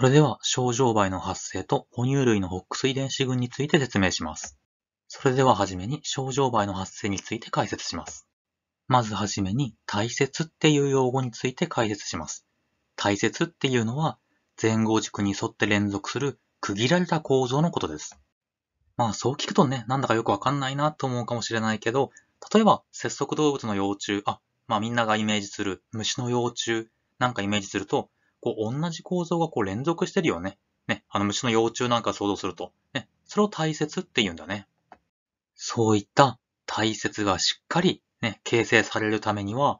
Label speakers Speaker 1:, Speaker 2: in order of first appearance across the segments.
Speaker 1: それでは、症状媒の発生と哺乳類のホックス遺伝子群について説明します。それでははじめに、症状媒の発生について解説します。まずはじめに、大切っていう用語について解説します。大切っていうのは、前後軸に沿って連続する区切られた構造のことです。まあそう聞くとね、なんだかよくわかんないなと思うかもしれないけど、例えば節足動物の幼虫、あ、まあみんながイメージする虫の幼虫なんかイメージすると、こう、同じ構造がこう連続してるよね。ね、あの虫の幼虫なんか想像すると。ね、それを大切って言うんだね。そういった大切がしっかりね、形成されるためには、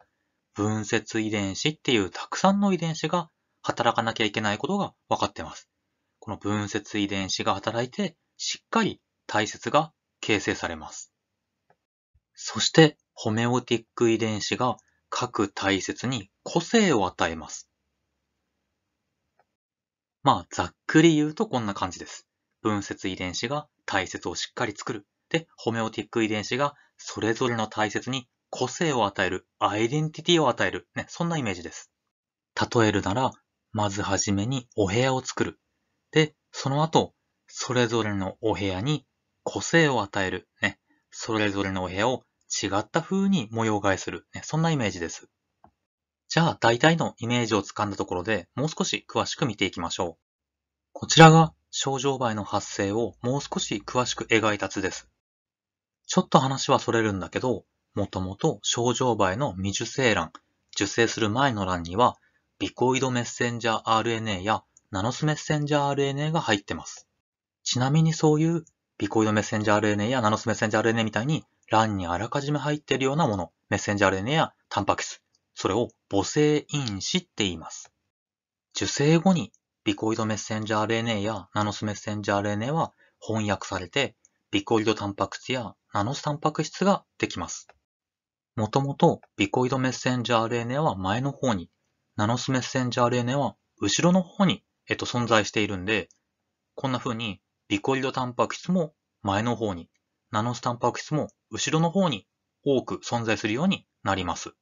Speaker 1: 分節遺伝子っていうたくさんの遺伝子が働かなきゃいけないことが分かってます。この分節遺伝子が働いて、しっかり大切が形成されます。そして、ホメオティック遺伝子が各大切に個性を与えます。まあ、ざっくり言うとこんな感じです。分節遺伝子が大切をしっかり作る。で、ホメオティック遺伝子がそれぞれの大切に個性を与える、アイデンティティを与える。ね、そんなイメージです。例えるなら、まずはじめにお部屋を作る。で、その後、それぞれのお部屋に個性を与える。ね、それぞれのお部屋を違った風に模様替えする。ね、そんなイメージです。じゃあ大体のイメージをつかんだところでもう少し詳しく見ていきましょう。こちらが症状梅の発生をもう少し詳しく描いた図です。ちょっと話はそれるんだけど、もともと症状梅の未受精卵、受精する前の卵には、ビコイドメッセンジャー RNA やナノスメッセンジャー RNA が入ってます。ちなみにそういうビコイドメッセンジャー RNA やナノスメッセンジャー RNA みたいに卵にあらかじめ入っているようなもの、メッセンジャー RNA やタンパク質、それを母性因子って言います。受精後にビコイドメッセンジャー RNA やナノスメッセンジャー RNA は翻訳されて、ビコイドタンパク質やナノスタンパク質ができます。もともとビコイドメッセンジャー RNA は前の方に、ナノスメッセンジャー RNA は後ろの方に、えっと、存在しているんで、こんな風にビコイドタンパク質も前の方に、ナノスタンパク質も後ろの方に多く存在するようになります。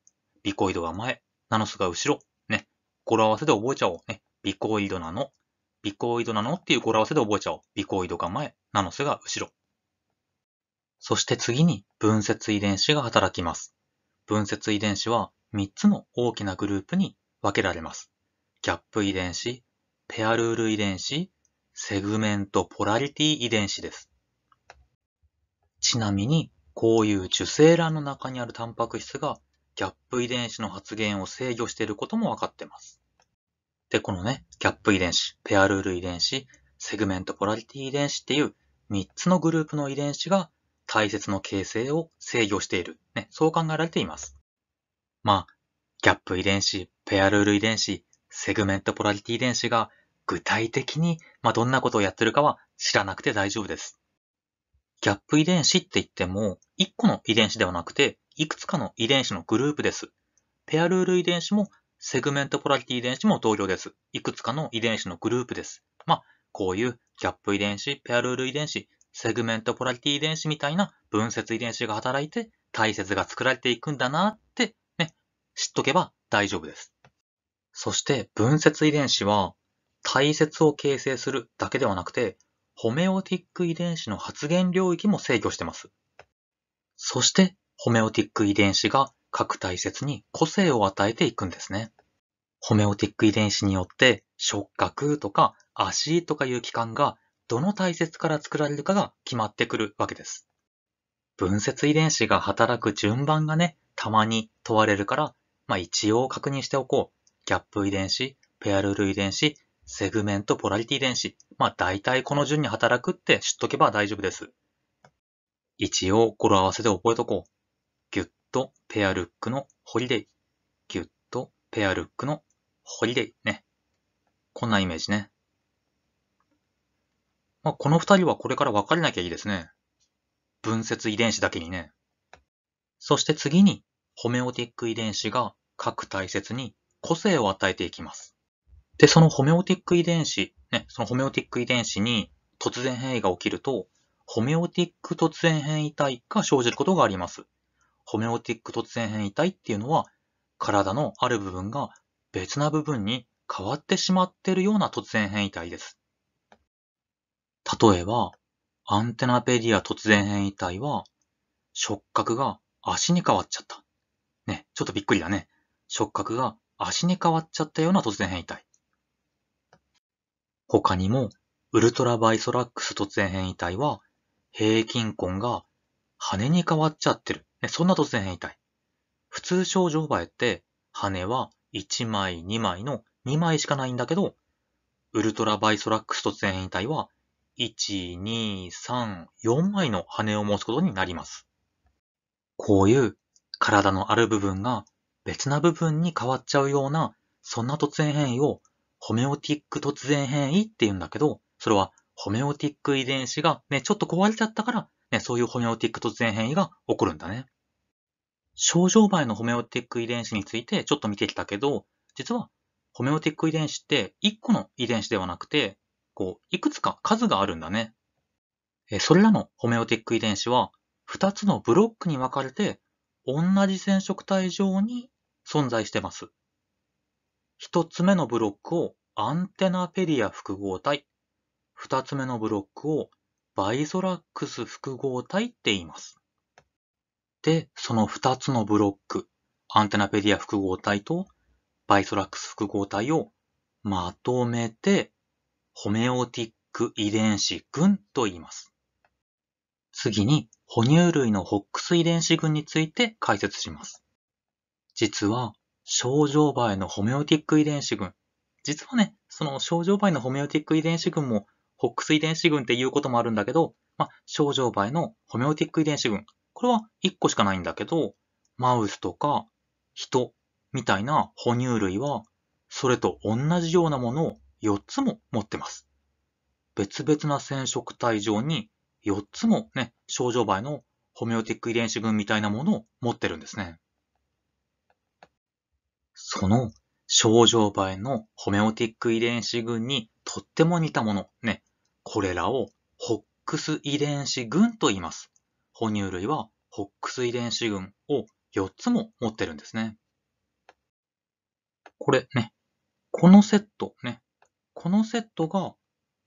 Speaker 1: ビコイドが前、ナノスが後ろ。ね。語呂合わせで覚えちゃおう。ね。ビコイドなの。ビコイドなのっていう語呂合わせで覚えちゃおう。ビコイドが前、ナノスが後ろ。そして次に分節遺伝子が働きます。分節遺伝子は3つの大きなグループに分けられます。ギャップ遺伝子、ペアルール遺伝子、セグメントポラリティ遺伝子です。ちなみに、こういう受精卵の中にあるタンパク質がギャップ遺伝子の発現を制御していることも分かってます。で、このね、ギャップ遺伝子、ペアルール遺伝子、セグメントポラリティ遺伝子っていう3つのグループの遺伝子が体節の形成を制御している。ね、そう考えられています。まあ、ギャップ遺伝子、ペアルール遺伝子、セグメントポラリティ遺伝子が具体的に、まあ、どんなことをやってるかは知らなくて大丈夫です。ギャップ遺伝子って言っても、1個の遺伝子ではなくて、いくつかの遺伝子のグループです。ペアルール遺伝子もセグメントポラリティ遺伝子も同様です。いくつかの遺伝子のグループです。まあ、こういうギャップ遺伝子、ペアルール遺伝子、セグメントポラリティ遺伝子みたいな分節遺伝子が働いて、体節が作られていくんだなって、ね、知っとけば大丈夫です。そして、分節遺伝子は、体節を形成するだけではなくて、ホメオティック遺伝子の発現領域も制御してます。そして、ホメオティック遺伝子が各大切に個性を与えていくんですね。ホメオティック遺伝子によって触覚とか足とかいう器官がどの大切から作られるかが決まってくるわけです。分節遺伝子が働く順番がね、たまに問われるから、まあ一応確認しておこう。ギャップ遺伝子、ペアルール遺伝子、セグメントポラリティ遺伝子。まあ大体この順に働くって知っとけば大丈夫です。一応語呂合わせで覚えとこう。とペアルックのホリデイ。ギュッとペアルックのホリデイ。ね。こんなイメージね。まあ、この二人はこれから分かれなきゃいいですね。分節遺伝子だけにね。そして次に、ホメオティック遺伝子が各大切に個性を与えていきます。で、そのホメオティック遺伝子、ね、そのホメオティック遺伝子に突然変異が起きると、ホメオティック突然変異体が生じることがあります。ホメオティック突然変異体っていうのは、体のある部分が別な部分に変わってしまっているような突然変異体です。例えば、アンテナペディア突然変異体は、触覚が足に変わっちゃった。ね、ちょっとびっくりだね。触覚が足に変わっちゃったような突然変異体。他にも、ウルトラバイソラックス突然変異体は、平均根が羽に変わっちゃってる。そんな突然変異体。普通症状バエって羽は1枚2枚の2枚しかないんだけど、ウルトラバイソラックス突然変異体は1、2、3、4枚の羽を持つことになります。こういう体のある部分が別な部分に変わっちゃうような、そんな突然変異をホメオティック突然変異って言うんだけど、それはホメオティック遺伝子がね、ちょっと壊れちゃったからね、そういうホメオティック突然変異が起こるんだね。症状前のホメオティック遺伝子についてちょっと見てきたけど、実はホメオティック遺伝子って1個の遺伝子ではなくて、こう、いくつか数があるんだね。それらのホメオティック遺伝子は2つのブロックに分かれて同じ染色体上に存在してます。1つ目のブロックをアンテナペリア複合体、2つ目のブロックをバイソラックス複合体って言います。で、その2つのブロック、アンテナペディア複合体とバイソラックス複合体をまとめてホメオティック遺伝子群と言います。次に哺乳類のホックス遺伝子群について解説します。実は、症状媒のホメオティック遺伝子群。実はね、その症状媒のホメオティック遺伝子群もホックス遺伝子群っていうこともあるんだけど、まあ、症状倍のホメオティック遺伝子群。これは1個しかないんだけど、マウスとか人みたいな哺乳類は、それと同じようなものを4つも持ってます。別々な染色体上に4つもね、症状倍のホメオティック遺伝子群みたいなものを持ってるんですね。その症状倍のホメオティック遺伝子群にとっても似たもの、ね、これらをホックス遺伝子群と言います。哺乳類はホックス遺伝子群を4つも持ってるんですね。これね、このセットね、このセットが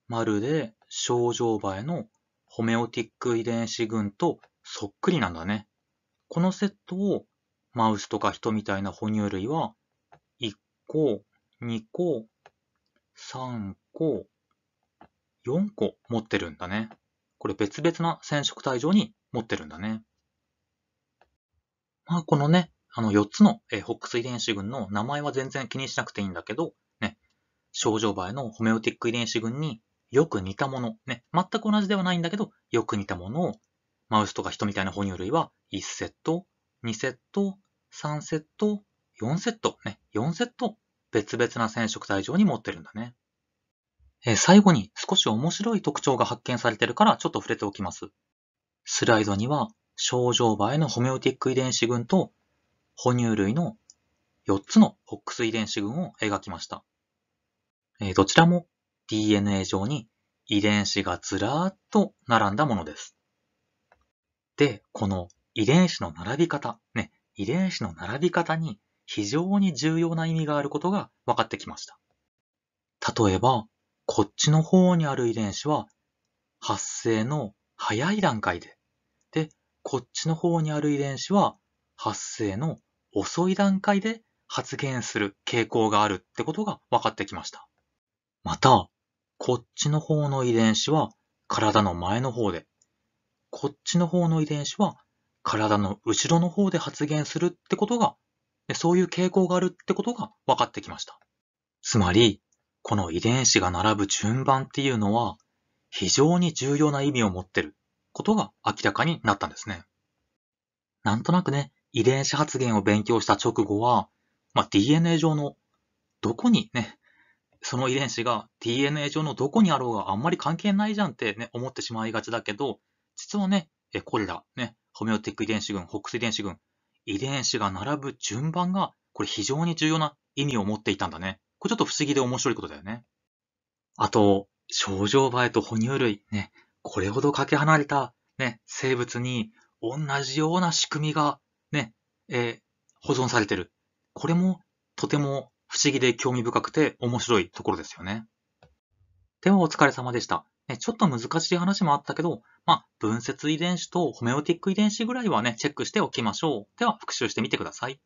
Speaker 1: まるで症状映えのホメオティック遺伝子群とそっくりなんだね。このセットをマウスとか人みたいな哺乳類は1個、2個、3個、4個持ってるんだね。これ別々な染色体上に持ってるんだね。まあこのね、あの4つの、えホックス遺伝子群の名前は全然気にしなくていいんだけど、ね、症状映えのホメオティック遺伝子群によく似たもの、ね、全く同じではないんだけど、よく似たものを、マウスとか人みたいな哺乳類は1セット、2セット、3セット、4セット、ね、4セット別々な染色体上に持ってるんだね。え最後に少し面白い特徴が発見されてるからちょっと触れておきます。スライドには症状場へのホメオティック遺伝子群と哺乳類の4つの FOX 遺伝子群を描きました。えどちらも DNA 上に遺伝子がずらーっと並んだものです。で、この遺伝子の並び方、ね、遺伝子の並び方に非常に重要な意味があることが分かってきました。例えば、こっちの方にある遺伝子は発生の早い段階で、で、こっちの方にある遺伝子は発生の遅い段階で発現する傾向があるってことが分かってきました。また、こっちの方の遺伝子は体の前の方で、こっちの方の遺伝子は体の後ろの方で発現するってことが、そういう傾向があるってことが分かってきました。つまり、この遺伝子が並ぶ順番っていうのは、非常に重要な意味を持ってることが明らかになったんですね。なんとなくね、遺伝子発現を勉強した直後は、まあ、DNA 上のどこにね、その遺伝子が DNA 上のどこにあろうがあんまり関係ないじゃんってね、思ってしまいがちだけど、実はね、これら、ね、ホメオティック遺伝子群、ホックス遺伝子群、遺伝子が並ぶ順番が、これ非常に重要な意味を持っていたんだね。これちょっと不思議で面白いことだよね。あと、症状映えと哺乳類、ね、これほどかけ離れた、ね、生物に同じような仕組みが、ね、えー、保存されてる。これもとても不思議で興味深くて面白いところですよね。ではお疲れ様でした。ね、ちょっと難しい話もあったけど、まあ、分節遺伝子とホメオティック遺伝子ぐらいはね、チェックしておきましょう。では復習してみてください。